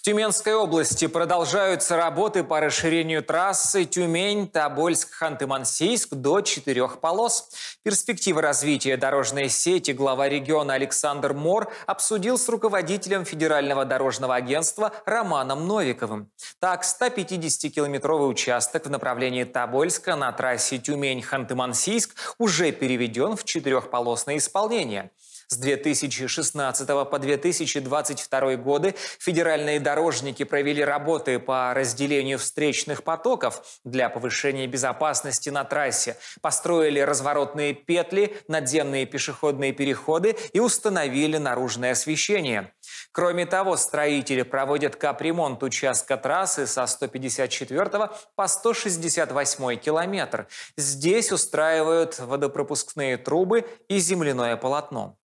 В Тюменской области продолжаются работы по расширению трассы Тюмень, Тобольск, Ханты-Мансийск до четырех полос. Перспективы развития дорожной сети глава региона Александр Мор обсудил с руководителем Федерального дорожного агентства Романом Новиковым. Так, 150-километровый участок в направлении Тобольска на трассе Тюмень-Ханты-Мансийск уже переведен в четырехполосное исполнение. С 2016 по 2022 годы федеральные Дорожники провели работы по разделению встречных потоков для повышения безопасности на трассе, построили разворотные петли, надземные пешеходные переходы и установили наружное освещение. Кроме того, строители проводят капремонт участка трассы со 154 по 168 километр. Здесь устраивают водопропускные трубы и земляное полотно.